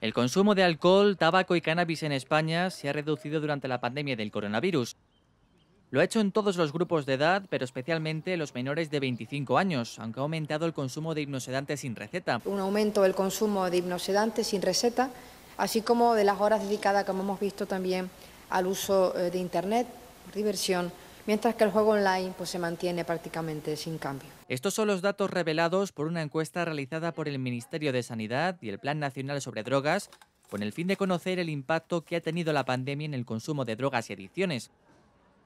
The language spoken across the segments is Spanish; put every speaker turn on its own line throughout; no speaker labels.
El consumo de alcohol, tabaco y cannabis en España se ha reducido durante la pandemia del coronavirus. Lo ha hecho en todos los grupos de edad, pero especialmente los menores de 25 años, aunque ha aumentado el consumo de hipnosedantes sin receta. Un
aumento del consumo de hipnosedantes sin receta, así como de las horas dedicadas, como hemos visto también, al uso eh, de Internet, diversión, mientras que el juego online pues, se mantiene prácticamente sin cambio.
Estos son los datos revelados por una encuesta realizada por el Ministerio de Sanidad y el Plan Nacional sobre Drogas, con el fin de conocer el impacto que ha tenido la pandemia en el consumo de drogas y adicciones.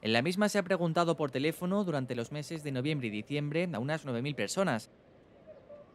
En la misma se ha preguntado por teléfono durante los meses de noviembre y diciembre a unas 9.000 personas.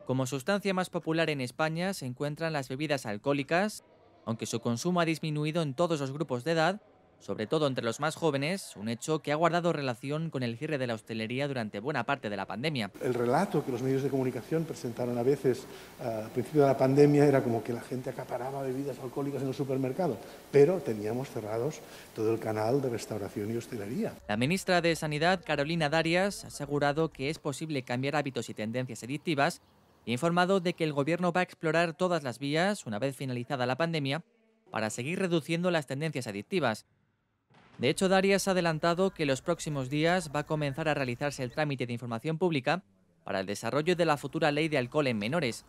Como sustancia más popular en España se encuentran las bebidas alcohólicas, aunque su consumo ha disminuido en todos los grupos de edad, sobre todo entre los más jóvenes, un hecho que ha guardado relación con el cierre de la hostelería durante buena parte de la pandemia.
El relato que los medios de comunicación presentaron a veces eh, al principio de la pandemia era como que la gente acaparaba bebidas alcohólicas en los supermercados, pero teníamos cerrados todo el canal de restauración y hostelería.
La ministra de Sanidad, Carolina Darias, ha asegurado que es posible cambiar hábitos y tendencias adictivas y informado de que el gobierno va a explorar todas las vías, una vez finalizada la pandemia, para seguir reduciendo las tendencias adictivas de hecho, Darias ha adelantado que los próximos días va a comenzar a realizarse el trámite de información pública para el desarrollo de la futura ley de alcohol en menores.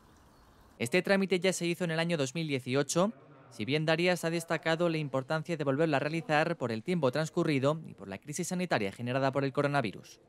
Este trámite ya se hizo en el año 2018, si bien Darias ha destacado la importancia de volverla a realizar por el tiempo transcurrido y por la crisis sanitaria generada por el coronavirus.